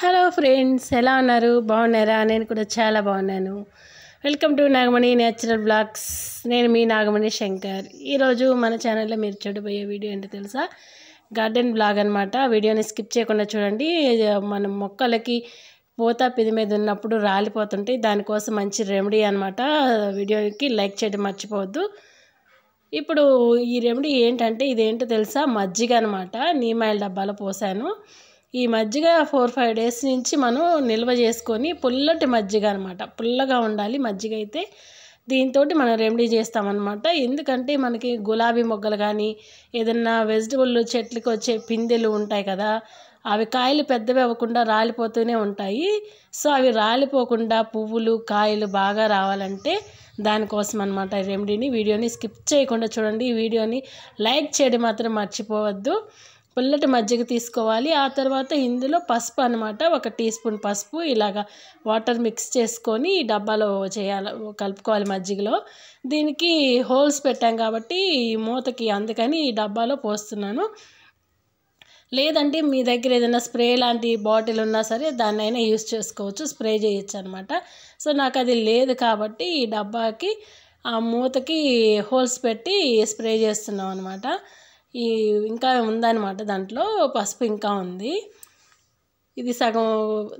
hello friends ఎలా ఉన్నారు బాగున్నారా నేను కూడా చాలా బాగున్నాను welcome to Nagamani natural blogs నేను మీ నాగమణి శంకర్ ఈరోజు మన ఛానల్లో మీరు చూడబోయే వీడియో ఏంటో తెలుసా గార్డెన్ బ్లాగ్ అనమాట వీడియోని స్కిప్ చేయకుండా చూడండి మనం మొక్కలకి పూత పిది మీద ఉన్నప్పుడు రాలిపోతుంటాయి దానికోసం మంచి రెమెడీ అనమాట వీడియోకి లైక్ చేయడం మర్చిపోవద్దు ఇప్పుడు ఈ రెమెడీ ఏంటంటే ఇదేంటో తెలుసా మజ్జిగ అనమాట నీమాయిల డబ్బాలో పోసాను ఈ మజ్జిగ ఫోర్ ఫైవ్ డేస్ నుంచి మనం నిల్వ చేసుకొని పుల్లటి మజ్జిగ అనమాట పుల్లగా ఉండాలి మజ్జిగ అయితే దీంతో మనం రెమెడీ చేస్తామన్నమాట ఎందుకంటే మనకి గులాబీ మొగ్గలు కానీ ఏదన్నా వెజిటబుల్ చెట్లకు వచ్చే పిందెలు ఉంటాయి కదా అవి కాయలు పెద్దవి అవ్వకుండా రాలిపోతూనే ఉంటాయి సో అవి రాలిపోకుండా పువ్వులు కాయలు బాగా రావాలంటే దానికోసం అనమాట రెమెడీని వీడియోని స్కిప్ చేయకుండా చూడండి ఈ వీడియోని లైక్ చేయడం మాత్రం మర్చిపోవద్దు పుల్లటి మజ్జిగ తీసుకోవాలి ఆ తర్వాత ఇందులో పసుపు అనమాట ఒక టీ స్పూన్ పసుపు ఇలాగ వాటర్ మిక్స్ చేసుకొని డబ్బాలో చేయాలి కలుపుకోవాలి మజ్జిగలో దీనికి హోల్స్ పెట్టాం కాబట్టి ఈ మూతకి అందుకని ఈ డబ్బాలో పోస్తున్నాను లేదంటే మీ దగ్గర ఏదైనా స్ప్రే లాంటి బాటిల్ ఉన్నా సరే దాన్నైనా యూస్ చేసుకోవచ్చు స్ప్రే చేయొచ్చు అనమాట సో నాకు అది లేదు కాబట్టి ఈ డబ్బాకి ఆ మూతకి హోల్స్ పెట్టి స్ప్రే చేస్తున్నాం అనమాట ఈ ఇంకా ఉందన్నమాట దాంట్లో పసుపు ఇంకా ఉంది ఇది సగం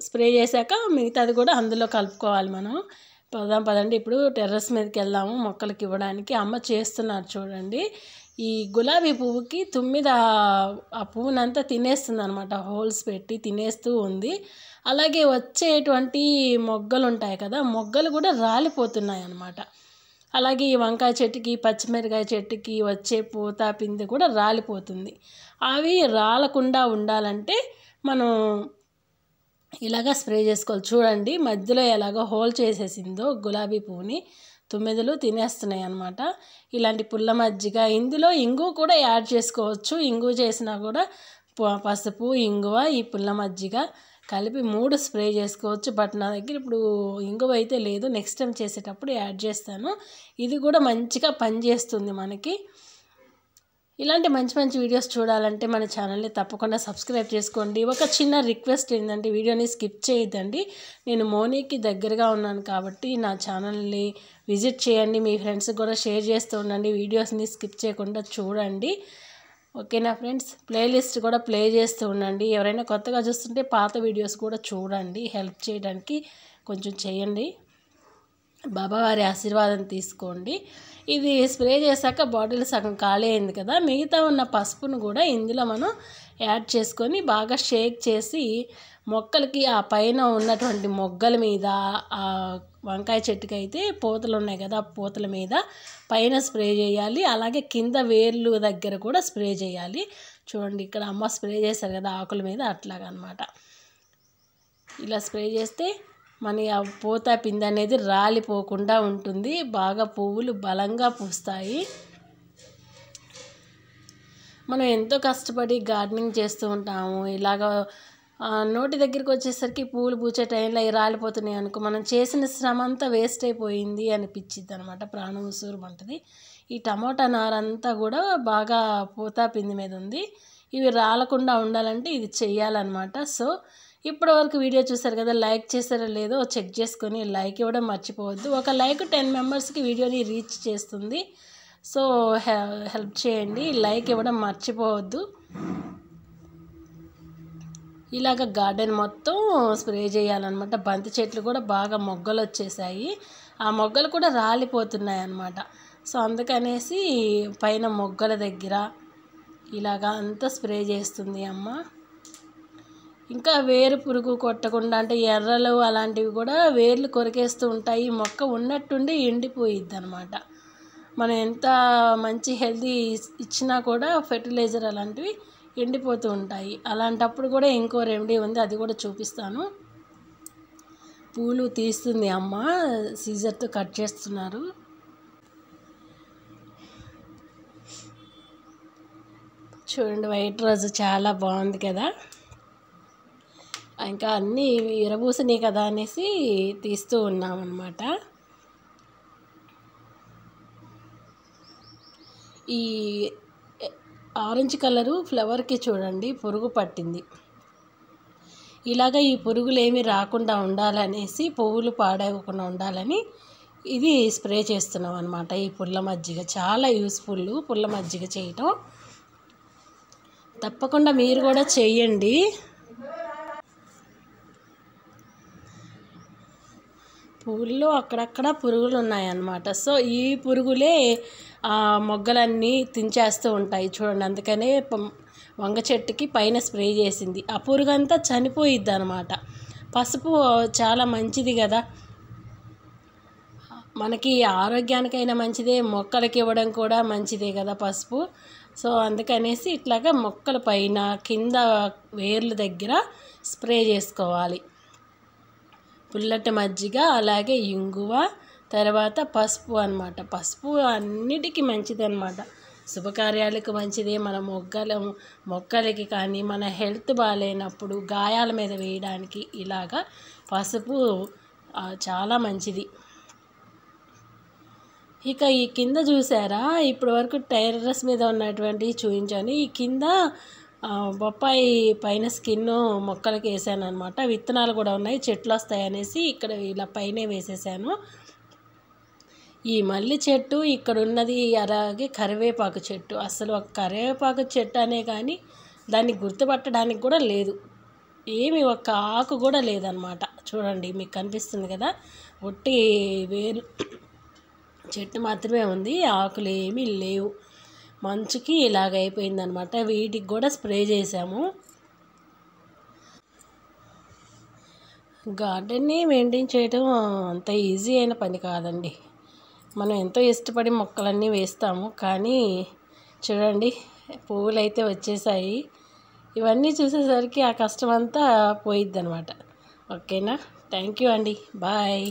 స్ప్రే చేశాక మిగతాది కూడా అందులో కలుపుకోవాలి మనం పదాం పదండి ఇప్పుడు టెర్రస్ మీదకి వెళ్దాము మొక్కలకి ఇవ్వడానికి అమ్మ చేస్తున్నారు చూడండి ఈ గులాబీ పువ్వుకి తుమ్మిద ఆ పువ్వునంతా తినేస్తుంది అనమాట హోల్స్ పెట్టి తినేస్తూ ఉంది అలాగే వచ్చేటువంటి మొగ్గలు ఉంటాయి కదా మొగ్గలు కూడా రాలిపోతున్నాయి అన్నమాట అలాగే ఈ వంకాయ చెట్టుకి పచ్చిమిరకాయ చెట్టుకి వచ్చే పూత పిందె కూడా రాలిపోతుంది అవి రాలకుండా ఉండాలంటే మనం ఇలాగా స్ప్రే చేసుకోవాలి చూడండి మధ్యలో ఎలాగ హోల్ చేసేసిందో గులాబీ పువ్వుని తుమ్మెదలు తినేస్తున్నాయి అనమాట ఇలాంటి పుల్ల మజ్జిగ ఇందులో ఇంగు కూడా యాడ్ చేసుకోవచ్చు ఇంగు చేసినా కూడా పసుపు ఇంగువ ఈ పుల్ల మజ్జిగ కలిపి మూడు స్ప్రే చేసుకోవచ్చు బట్ నా దగ్గర ఇప్పుడు ఇంగువ అయితే లేదు నెక్స్ట్ టైం చేసేటప్పుడు యాడ్ చేస్తాను ఇది కూడా మంచిగా పనిచేస్తుంది మనకి ఇలాంటి మంచి మంచి వీడియోస్ చూడాలంటే మన ఛానల్ని తప్పకుండా సబ్స్క్రైబ్ చేసుకోండి ఒక చిన్న రిక్వెస్ట్ ఏంటంటే వీడియోని స్కిప్ చేయొద్దండి నేను మోనీకి దగ్గరగా ఉన్నాను కాబట్టి నా ఛానల్ని విజిట్ చేయండి మీ ఫ్రెండ్స్కి కూడా షేర్ చేస్తూ ఉండండి వీడియోస్ని స్కిప్ చేయకుండా చూడండి ఓకేనా ఫ్రెండ్స్ ప్లేలిస్ట్ కూడా ప్లే చేస్తూ ఉండండి ఎవరైనా కొత్తగా చూస్తుంటే పాత వీడియోస్ కూడా చూడండి హెల్ప్ చేయడానికి కొంచెం చేయండి బాబావారి ఆశీర్వాదం తీసుకోండి ఇది స్ప్రే చేశాక బాటిల్ సగం ఖాళీ అయింది కదా మిగతా ఉన్న పసుపును కూడా ఇందులో మనం యాడ్ చేసుకొని బాగా షేక్ చేసి మొక్కలకి ఆ పైన ఉన్నటువంటి మొగ్గల మీద వంకాయ చెట్టుకి అయితే పూతలు ఉన్నాయి కదా పూతల మీద పైన స్ప్రే చేయాలి అలాగే కింద వేర్లు దగ్గర కూడా స్ప్రే చేయాలి చూడండి ఇక్కడ అమ్మ స్ప్రే చేశారు కదా ఆకుల మీద అట్లాగనమాట ఇలా స్ప్రే చేస్తే మన ఆ పూత పిండి అనేది రాలిపోకుండా ఉంటుంది బాగా పువ్వులు బలంగా పూస్తాయి మనం ఎంతో కష్టపడి గార్డెనింగ్ చేస్తూ ఉంటాము ఇలాగ నోటి దగ్గరికి వచ్చేసరికి పూలు పూచే టైంలో అవి రాలిపోతున్నాయి అనుకో మనం చేసిన శ్రమ అంతా వేస్ట్ అయిపోయింది అనిపించింది అనమాట ప్రాణం ఉసూరు అంటది ఈ టమోటా నారంతా కూడా బాగా పూతా పిండి మీద ఉంది ఇవి రాలకుండా ఉండాలంటే ఇది చేయాలన్నమాట సో ఇప్పటి వరకు వీడియో చూసారు కదా లైక్ చేశారో లేదో చెక్ చేసుకొని లైక్ ఇవ్వడం మర్చిపోవద్దు ఒక లైక్ టెన్ మెంబర్స్కి వీడియోని రీచ్ చేస్తుంది సో హెల్ప్ చేయండి లైక్ ఇవ్వడం మర్చిపోవద్దు ఇలాగ గార్డెన్ మొత్తం స్ప్రే చేయాలన్నమాట బంతి చెట్లు కూడా బాగా మొగ్గలు వచ్చేసాయి ఆ మొగ్గలు కూడా రాలిపోతున్నాయి అన్నమాట సో అందుకనేసి పైన మొగ్గల దగ్గర ఇలాగా అంతా స్ప్రే చేస్తుంది అమ్మ ఇంకా వేరు పురుగు కొట్టకుండా అంటే ఎర్రలు అలాంటివి కూడా వేర్లు కొరికేస్తూ ఉంటాయి మొక్క ఉన్నట్టుండి ఎండిపోయిద్ది అనమాట మనం ఎంత మంచి హెల్దీ ఇచ్చినా కూడా ఫెర్టిలైజర్ అలాంటివి ఎండిపోతూ ఉంటాయి అలాంటప్పుడు కూడా ఇంకో రెమెడీ ఉంది అది కూడా చూపిస్తాను పూలు తీస్తుంది అమ్మ సీజర్తో కట్ చేస్తున్నారు చూడండి వైట్ రోజు చాలా బాగుంది కదా ఇంకా అన్నీ ఇరబూసినాయి కదా అనేసి తీస్తూ ఉన్నామన్నమాట ఈ ఆరెంజ్ కలరు ఫ్లవర్కి చూడండి పురుగు పట్టింది ఇలాగ ఈ పురుగులు ఏమి రాకుండా ఉండాలనేసి పువ్వులు పాడవకుండా ఉండాలని ఇది స్ప్రే చేస్తున్నాం అనమాట ఈ పుల్ల మజ్జిగ చాలా యూస్ఫుల్ పుల్ల మజ్జిగ చేయటం తప్పకుండా మీరు కూడా చేయండి పువ్వుల్లో అక్కడక్కడ పురుగులు ఉన్నాయన్నమాట సో ఈ పురుగులే మొగ్గలన్నీ తించేస్తూ ఉంటాయి చూడండి అందుకనే వంగ చెట్టుకి పైన స్ప్రే చేసింది ఆ పురుగంతా చనిపోయిద్ది అనమాట పసుపు చాలా మంచిది కదా మనకి ఆరోగ్యానికైనా మంచిదే మొక్కలకి ఇవ్వడం కూడా మంచిదే కదా పసుపు సో అందుకనేసి ఇట్లాగా మొక్కల పైన కింద వేర్ల దగ్గర స్ప్రే చేసుకోవాలి పుల్లటి మజ్జిగ అలాగే ఇంగువ తర్వాత పసుపు అనమాట పసుపు అన్నిటికీ మంచిది అనమాట శుభకార్యాలకు మంచిది మన మొగ్గల మొక్కలకి కానీ మన హెల్త్ బాగాలేనప్పుడు గాయాల మీద వేయడానికి ఇలాగా పసుపు చాలా మంచిది ఇక ఈ కింద చూసారా ఇప్పటి వరకు టెర్రస్ మీద ఉన్నటువంటి చూపించాను ఈ కింద బొప్పాయి పైన స్కిన్ మొక్కలకి వేసాను అనమాట విత్తనాలు కూడా ఉన్నాయి చెట్లు వస్తాయి అనేసి ఇక్కడ ఇలా పైనే వేసేసాను ఈ మల్లి చెట్టు ఇక్కడ ఉన్నది అలాగే కరివేపాకు చెట్టు అసలు ఒక కరివేపాకు చెట్టు అనే కానీ దాన్ని గుర్తుపట్టడానికి కూడా లేదు ఏమి ఒక ఆకు కూడా లేదనమాట చూడండి మీకు కనిపిస్తుంది కదా ఒట్టి వేరు చెట్టు మాత్రమే ఉంది ఆకులు ఏమీ లేవు మంచుకి ఇలాగ అయిపోయిందనమాట వీటికి కూడా స్ప్రే చేసాము గార్డెన్ని మెయింటైన్ చేయడం అంత ఈజీ అయిన పని కాదండి మనం ఎంతో ఇష్టపడి మొక్కలన్నీ వేస్తాము కానీ చూడండి పువ్వులు అయితే వచ్చేసాయి ఇవన్నీ చూసేసరికి ఆ కష్టం అంతా పోయిద్ది అనమాట ఓకేనా థ్యాంక్ యూ అండి బాయ్